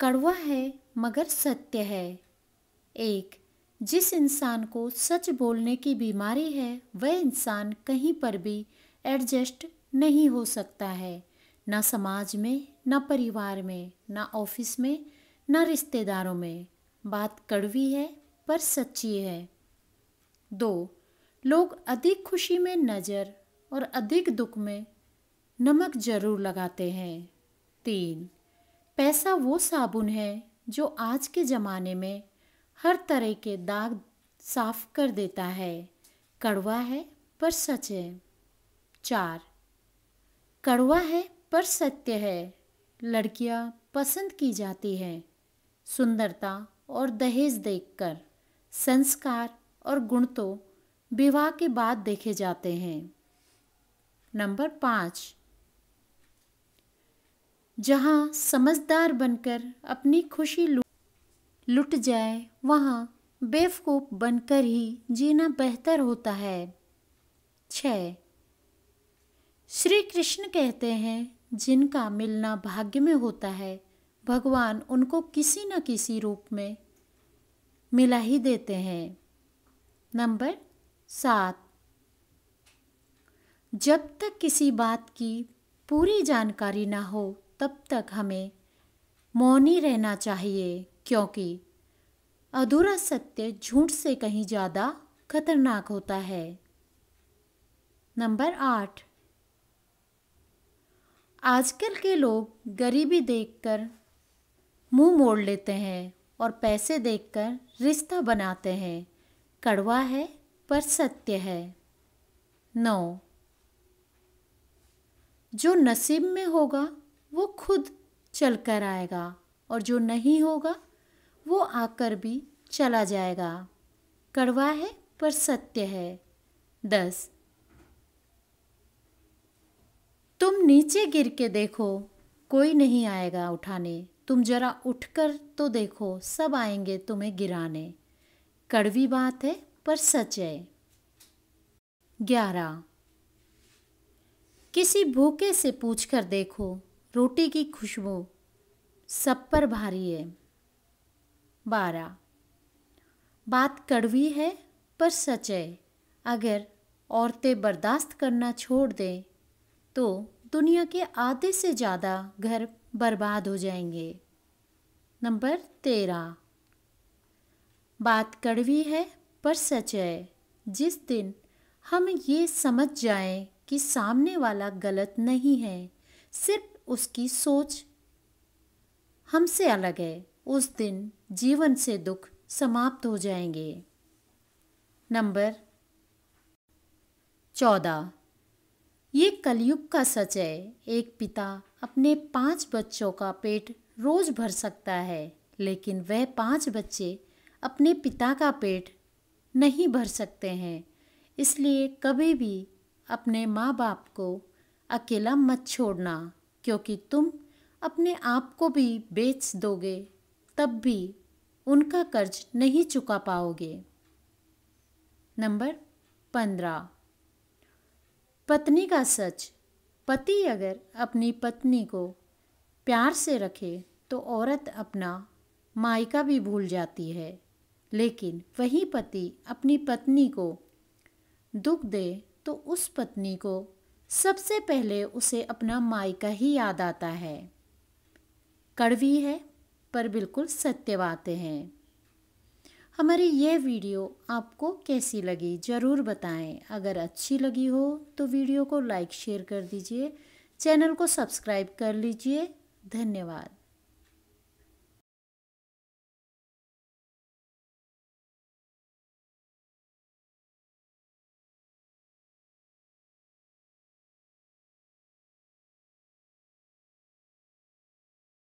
कड़वा है मगर सत्य है एक जिस इंसान को सच बोलने की बीमारी है वह इंसान कहीं पर भी एडजस्ट नहीं हो सकता है ना समाज में ना परिवार में ना ऑफिस में ना रिश्तेदारों में बात कड़वी है पर सच्ची है दो लोग अधिक खुशी में नज़र और अधिक दुख में नमक जरूर लगाते हैं तीन पैसा वो साबुन है जो आज के ज़माने में हर तरह के दाग साफ कर देता है कड़वा है पर सच है चार कड़वा है पर सत्य है लड़कियां पसंद की जाती है सुंदरता और दहेज देखकर संस्कार और गुण तो विवाह के बाद देखे जाते हैं नंबर पाँच जहाँ समझदार बनकर अपनी खुशी लुट जाए वहाँ बेवकूफ़ बनकर ही जीना बेहतर होता है छः श्री कृष्ण कहते हैं जिनका मिलना भाग्य में होता है भगवान उनको किसी न किसी रूप में मिला ही देते हैं नंबर सात जब तक किसी बात की पूरी जानकारी ना हो तब तक हमें मौनी रहना चाहिए क्योंकि अधूरा सत्य झूठ से कहीं ज़्यादा खतरनाक होता है नंबर आठ आजकल के लोग गरीबी देखकर मुंह मोड़ लेते हैं और पैसे देखकर रिश्ता बनाते हैं कड़वा है पर सत्य है नौ जो नसीब में होगा वो खुद चल कर आएगा और जो नहीं होगा वो आकर भी चला जाएगा कड़वा है पर सत्य है दस तुम नीचे गिर के देखो कोई नहीं आएगा उठाने तुम जरा उठकर तो देखो सब आएंगे तुम्हें गिराने कड़वी बात है पर सच है ग्यारह किसी भूखे से पूछ कर देखो रोटी की खुशबू सब पर भारी है बारह बात कड़वी है पर सच है अगर औरतें बर्दाश्त करना छोड़ दें तो दुनिया के आधे से ज़्यादा घर बर्बाद हो जाएंगे नंबर तेरह बात कड़वी है पर सच है जिस दिन हम ये समझ जाएं कि सामने वाला गलत नहीं है सिर्फ उसकी सोच हमसे अलग है उस दिन जीवन से दुख समाप्त हो जाएंगे नंबर चौदह ये कलयुग का सच है एक पिता अपने पांच बच्चों का पेट रोज भर सकता है लेकिन वह पांच बच्चे अपने पिता का पेट नहीं भर सकते हैं इसलिए कभी भी अपने माँ बाप को अकेला मत छोड़ना क्योंकि तुम अपने आप को भी बेच दोगे तब भी उनका कर्ज नहीं चुका पाओगे नंबर पंद्रह पत्नी का सच पति अगर अपनी पत्नी को प्यार से रखे तो औरत अपना मायका भी भूल जाती है लेकिन वही पति अपनी पत्नी को दुख दे तो उस पत्नी को सबसे पहले उसे अपना मायका ही याद आता है कड़वी है पर बिल्कुल सत्यवाते हैं हमारी यह वीडियो आपको कैसी लगी ज़रूर बताएं अगर अच्छी लगी हो तो वीडियो को लाइक शेयर कर दीजिए चैनल को सब्सक्राइब कर लीजिए धन्यवाद